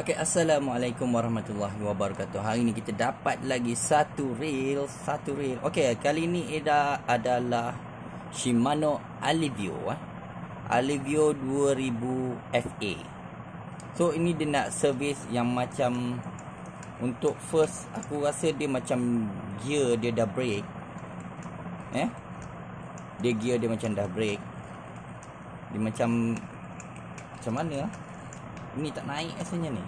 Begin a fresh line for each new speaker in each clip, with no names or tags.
Okay, Assalamualaikum warahmatullahi wabarakatuh Hari ni kita dapat lagi satu reel Satu reel Okay, kali ni Ida adalah Shimano Alivio eh. Alivio 2000 FA So, ini dia nak servis yang macam Untuk first Aku rasa dia macam Gear dia dah break Eh Dia gear dia macam dah break Dia macam Macam mana eh? Ini tak naik rasanya ni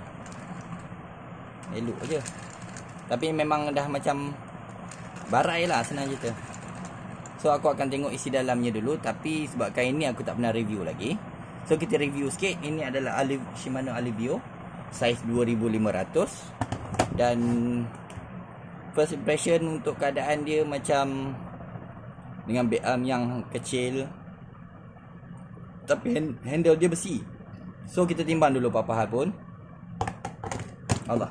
Elok je Tapi memang dah macam Barai lah senang cerita So aku akan tengok isi dalamnya dulu Tapi sebab sebabkan ini aku tak pernah review lagi So kita review sikit Ini adalah Aliv Shimano Alivio Saiz 2500 Dan First impression untuk keadaan dia macam Dengan bit arm yang kecil Tapi handle dia besi So kita timbang dulu papa hal pun Allah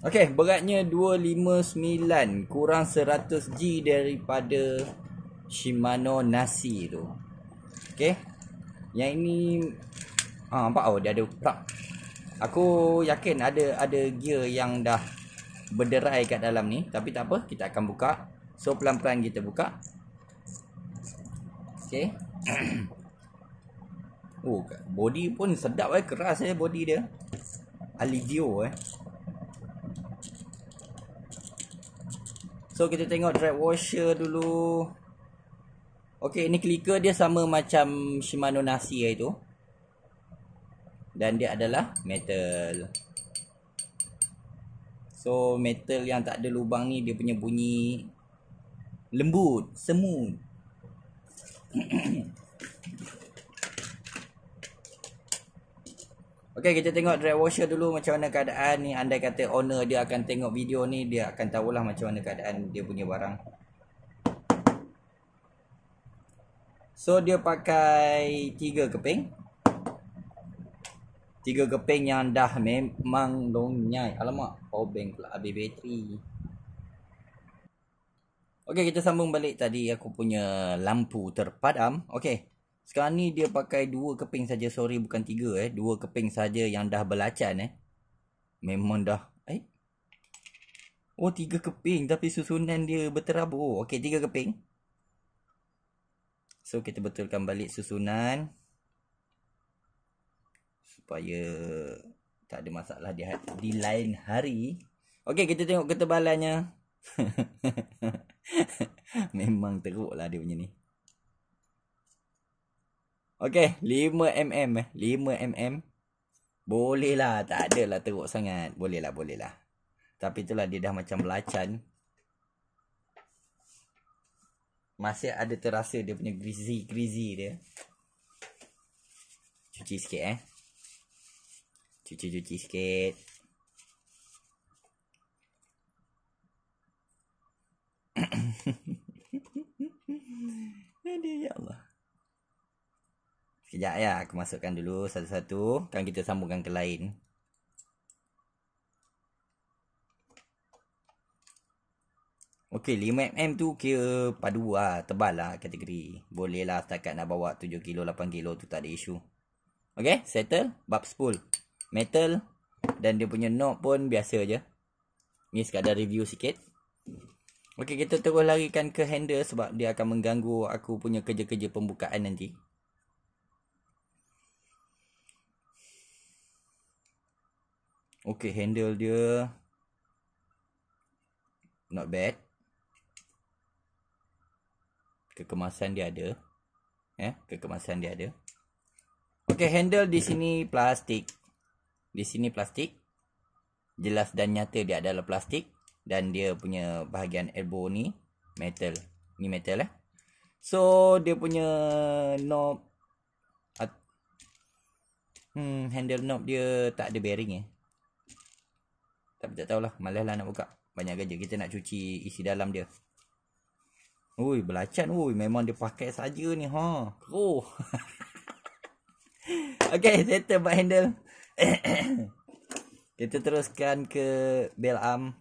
Okey, beratnya 259 kurang 100 G daripada Shimano Nasi tu. Okey. Yang ini ah nampak oh dia ada tak. Aku yakin ada ada gear yang dah berderai kat dalam ni, tapi tak apa, kita akan buka. So pelan-pelan kita buka. Okey. oh, body pun sedap eh. Keras eh body dia. Alidio eh. So, kita tengok drag washer dulu. Okey, ini clicker dia sama macam Shimano Nasi eh, itu. Dan dia adalah metal. So, metal yang tak ada lubang ni dia punya bunyi lembut, smooth. Okay, kita tengok dry washer dulu macam mana keadaan ni andai kata owner dia akan tengok video ni dia akan tahulah macam mana keadaan dia punya barang. So dia pakai 3 keping. 3 keping yang dah memang longnya. Alamak, power bank pula habis bateri. Okey, kita sambung balik tadi aku punya lampu terpadam. Okey. Sekarang ni dia pakai dua keping saja. Sorry, bukan tiga eh. Dua keping saja yang dah belacan eh. Memang dah. Eh? Oh, tiga keping. Tapi susunan dia berterabur. Okey, tiga keping. So, kita betulkan balik susunan. Supaya tak ada masalah di, ha- di lain hari. Okey, kita tengok ketebalannya. Memang teruk lah dia punya ni Okay 5mm eh 5mm Boleh lah Tak adalah teruk sangat Boleh lah boleh lah Tapi itulah dia dah macam belacan Masih ada terasa dia punya greasy-greasy dia Cuci sikit eh Cuci-cuci sikit Aduh, ya Allah. Sekejap ya, aku masukkan dulu satu-satu. Kan kita sambungkan ke lain. Okey, 5mm tu kira padu lah, tebal lah kategori. Boleh lah setakat nak bawa 7kg, 8kg tu tak ada isu. Okey, settle. Bab spool. Metal. Dan dia punya knob pun biasa je. Ni sekadar review sikit. Okey, kita terus larikan ke handle sebab dia akan mengganggu aku punya kerja-kerja pembukaan nanti. Okey, handle dia not bad. Kekemasan dia ada. Ya, eh, kekemasan dia ada. Okey, handle di sini plastik. Di sini plastik. Jelas dan nyata dia adalah plastik dan dia punya bahagian elbow ni metal ni metal eh so dia punya knob at, hmm handle knob dia tak ada bearing eh tapi tak tahulah malaslah nak buka banyak kerja kita nak cuci isi dalam dia Ui belacan ui memang dia pakai saja ni ha. Oh. okay settle buat handle. kita teruskan ke bell arm.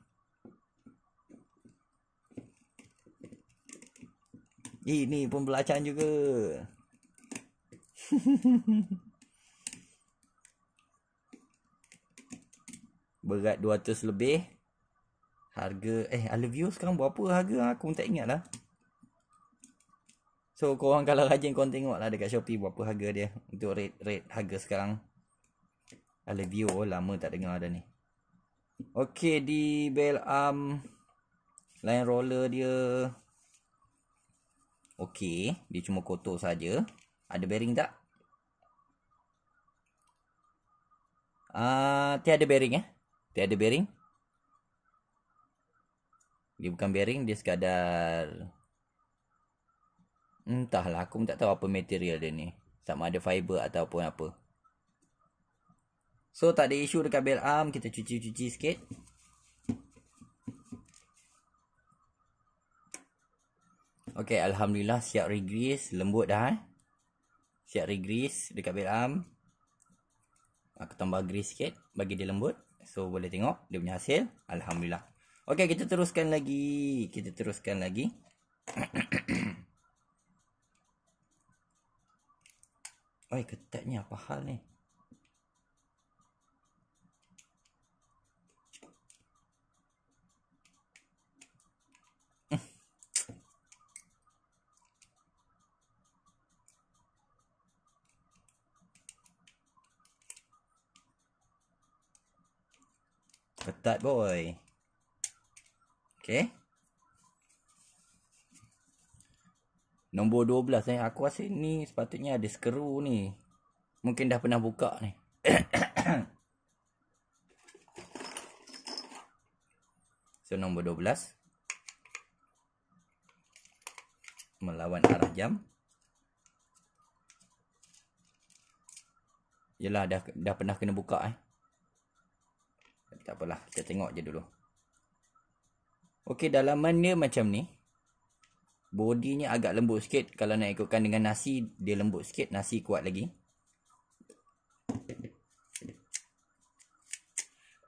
Ni ni pun belacan juga. Berat 200 lebih. Harga eh I love you sekarang berapa harga aku pun tak ingat lah. So korang kalau rajin korang tengok lah dekat Shopee berapa harga dia. Untuk rate, rate harga sekarang. I love you. Oh, lama tak dengar ada ni. Okay di bell arm. Line roller dia. Okey, dia cuma kotor saja. Ada bearing tak? Ah, uh, tiada bearing eh. Tiada bearing. Dia bukan bearing, dia sekadar Entahlah, aku pun tak tahu apa material dia ni. Sama ada fiber ataupun apa. So, tak ada isu dekat bell arm. Kita cuci-cuci sikit. Okay, Alhamdulillah siap regress. Lembut dah eh. Siap regress dekat belam. Aku tambah grease sikit bagi dia lembut. So, boleh tengok dia punya hasil. Alhamdulillah. Okay, kita teruskan lagi. Kita teruskan lagi. Oi, ketatnya apa hal ni? start boy. Okay. Nombor 12 eh. Aku rasa ni sepatutnya ada skru ni. Mungkin dah pernah buka ni. so nombor 12. Melawan arah jam. Yelah dah, dah pernah kena buka eh. Tak apalah, kita tengok je dulu. Okey, dalaman dia macam ni. Bodinya agak lembut sikit. Kalau nak ikutkan dengan nasi, dia lembut sikit. Nasi kuat lagi.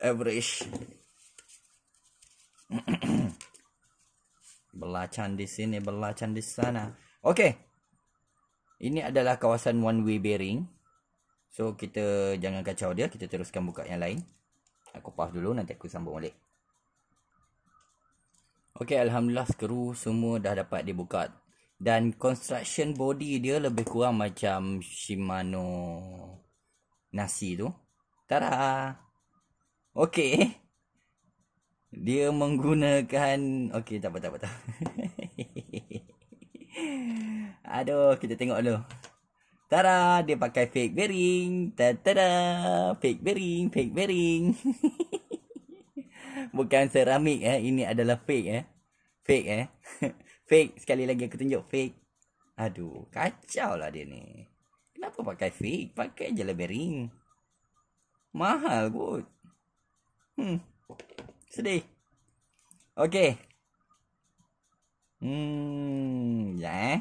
Average. belacan di sini, belacan di sana. Okey. Ini adalah kawasan one-way bearing. So, kita jangan kacau dia. Kita teruskan buka yang lain. Aku pause dulu nanti aku sambung balik. Okay, Alhamdulillah skru semua dah dapat dibuka. Dan construction body dia lebih kurang macam Shimano nasi tu. Tara. Okay. Dia menggunakan... Okay, tak apa, tak apa, apa. Aduh, kita tengok dulu. Tara, dia pakai fake bearing. Ta -tada. Fake bearing, fake bearing. Bukan seramik eh, ini adalah fake eh. Fake eh. fake, sekali lagi aku tunjuk fake. Aduh, kacau lah dia ni. Kenapa pakai fake? Pakai je lah bearing. Mahal kot. Hmm. Sedih. Okay. Hmm, ya. Yeah.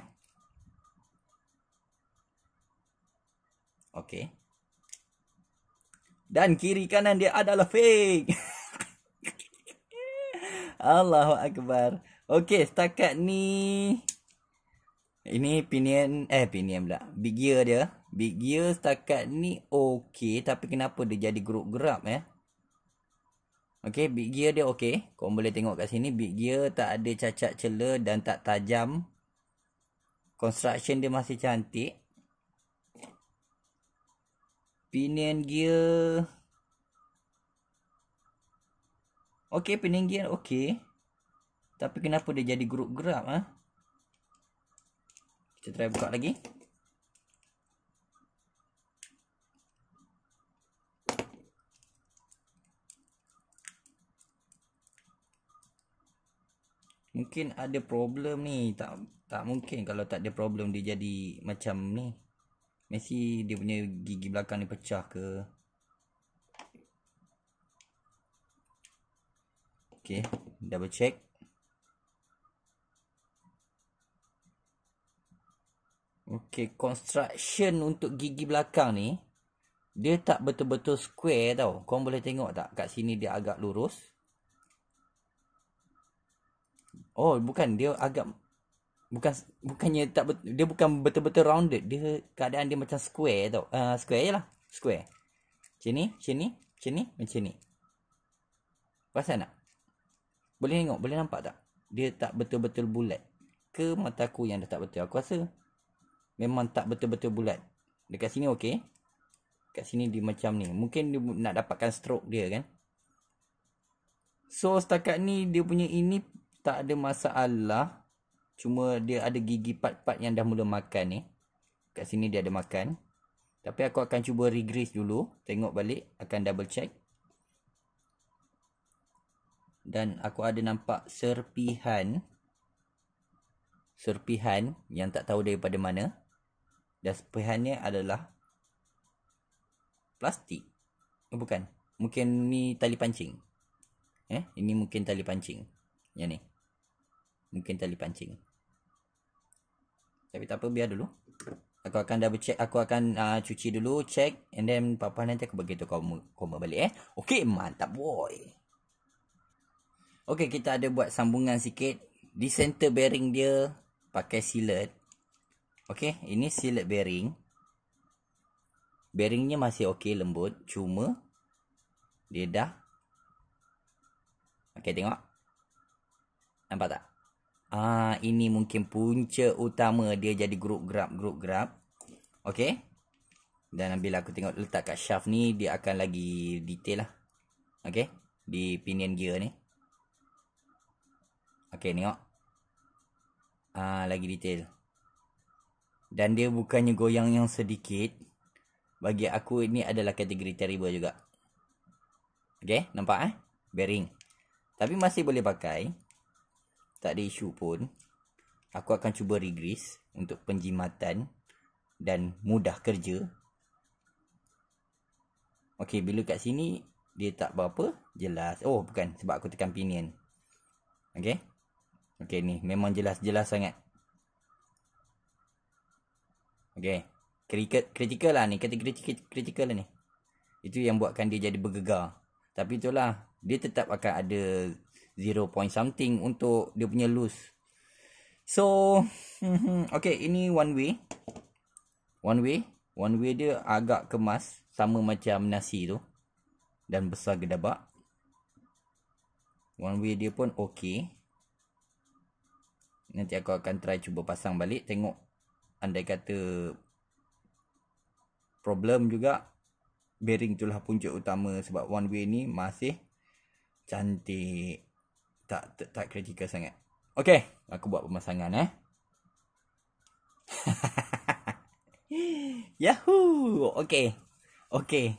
Okey. Dan kiri kanan dia adalah fake. Allahu akbar. Okey, setakat ni ini pinion eh pinion pula. Big gear dia. Big gear setakat ni okey, tapi kenapa dia jadi grup gerap eh? Okey, big gear dia okey. Kau boleh tengok kat sini big gear tak ada cacat celah dan tak tajam. Construction dia masih cantik. Pinion gear Okay pinion gear okay Tapi kenapa dia jadi grup gerak ah? Ha? Kita try buka lagi Mungkin ada problem ni tak tak mungkin kalau tak ada problem dia jadi macam ni Messi dia punya gigi belakang ni pecah ke? Okay, double check. Okay, construction untuk gigi belakang ni dia tak betul-betul square tau. Kau boleh tengok tak kat sini dia agak lurus. Oh, bukan dia agak bukan bukannya tak betul. dia bukan betul-betul rounded dia keadaan dia macam square tau uh, square jelah square sini sini sini macam ni Pasal nak boleh tengok boleh nampak tak dia tak betul-betul bulat ke mata aku yang dah tak betul aku rasa memang tak betul-betul bulat dekat sini okey dekat sini dia macam ni mungkin dia nak dapatkan stroke dia kan so setakat ni dia punya ini tak ada masalah Cuma dia ada gigi part-part yang dah mula makan ni. Kat sini dia ada makan. Tapi aku akan cuba regress dulu. Tengok balik. Akan double check. Dan aku ada nampak serpihan. Serpihan yang tak tahu daripada mana. Dan serpihannya adalah plastik. Eh, bukan. Mungkin ni tali pancing. Eh, ini mungkin tali pancing. Yang ni. Mungkin tali pancing. Tapi tak apa biar dulu. Aku akan double check aku akan uh, cuci dulu check and then papa nanti aku bagi tu kau kau balik eh. Okey mantap boy. Okey kita ada buat sambungan sikit di center bearing dia pakai sealant. Okey, ini sealant bearing. Bearingnya masih okey lembut cuma dia dah Okey tengok. Nampak tak? Ah uh, ini mungkin punca utama dia jadi group grab group grab. Okey. Dan bila aku tengok letak kat shaft ni dia akan lagi detail lah. Okey, di pinion gear ni. Okey, tengok. Ah uh, lagi detail. Dan dia bukannya goyang yang sedikit. Bagi aku ini adalah kategori terrible juga. Okey, nampak eh? Bearing. Tapi masih boleh pakai tak ada isu pun aku akan cuba regress untuk penjimatan dan mudah kerja Okay, bila kat sini dia tak berapa jelas oh bukan sebab aku tekan pinion Okay. Okay ni memang jelas-jelas sangat Okay. Critical, critical lah ni kategori critical, critical lah ni itu yang buatkan dia jadi bergegar tapi itulah dia tetap akan ada zero point something untuk dia punya lose. So, okay, ini one way. One way. One way dia agak kemas. Sama macam nasi tu. Dan besar gedabak. One way dia pun okay. Nanti aku akan try cuba pasang balik. Tengok. Andai kata. Problem juga. Bearing itulah punca utama. Sebab one way ni masih. Cantik tak tak, tak kritikal sangat. Okey, aku buat pemasangan eh. Yahoo! Okey. Okey.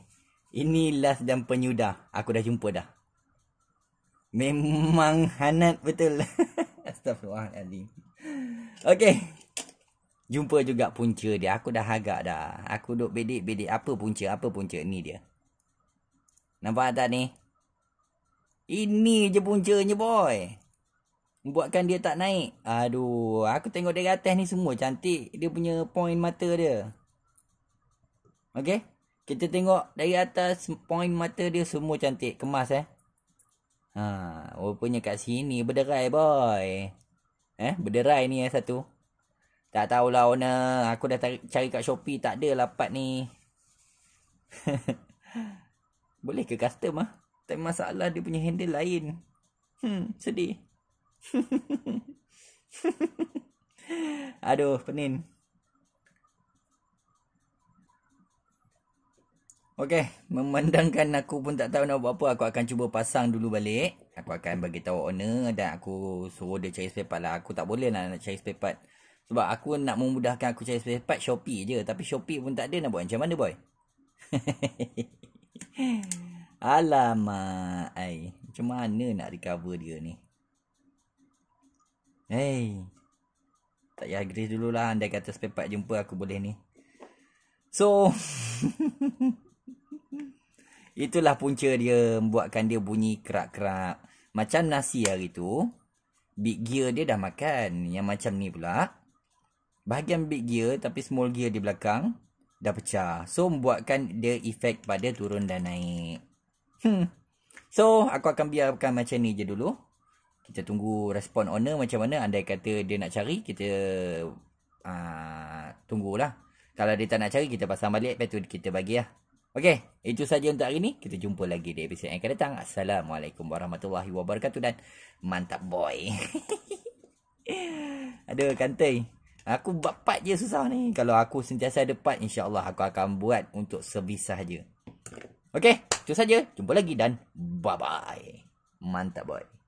Ini last dan penyudah. Aku dah jumpa dah. Memang hanat betul. Astagfirullahaladzim. Okey. Jumpa juga punca dia. Aku dah agak dah. Aku duk bedik-bedik. Apa punca? Apa punca? Ni dia. Nampak tak ni? Ini je puncanya boy. Buatkan dia tak naik. Aduh, aku tengok dari atas ni semua cantik. Dia punya point mata dia. Okay, Kita tengok dari atas point mata dia semua cantik. Kemas eh. Ha, rupanya kat sini berderai boy. Eh, berderai ni eh satu. Tak tahulah owner. Aku dah tar- cari kat Shopee. Tak ada lapat ni. Boleh ke custom ah? Tapi masalah dia punya handle lain. Hmm, sedih. Aduh, penin. Okey, memandangkan aku pun tak tahu nak buat apa, aku akan cuba pasang dulu balik. Aku akan bagi tahu owner dan aku suruh dia cari spare part lah. Aku tak boleh nak cari spare part. Sebab aku nak memudahkan aku cari spare part Shopee je. Tapi Shopee pun tak ada nak buat macam mana boy. Alamak ay. Macam mana nak recover dia ni Hey Tak payah grace dululah Andai kata sepepat jumpa aku boleh ni So Itulah punca dia Buatkan dia bunyi kerak-kerak Macam nasi hari tu Big gear dia dah makan Yang macam ni pula Bahagian big gear tapi small gear di belakang Dah pecah So membuatkan dia efek pada turun dan naik Hmm. So, aku akan biarkan macam ni je dulu. Kita tunggu respon owner macam mana. Andai kata dia nak cari, kita uh, tunggulah. Kalau dia tak nak cari, kita pasang balik. Lepas tu kita bagilah. Okey, itu saja untuk hari ni. Kita jumpa lagi di episod yang akan datang. Assalamualaikum warahmatullahi wabarakatuh dan mantap boy. Aduh, kantai. Aku buat part je susah ni. Kalau aku sentiasa ada part, insyaAllah aku akan buat untuk servis je. Okay. Itu saja. Jumpa lagi dan bye-bye. Mantap boy.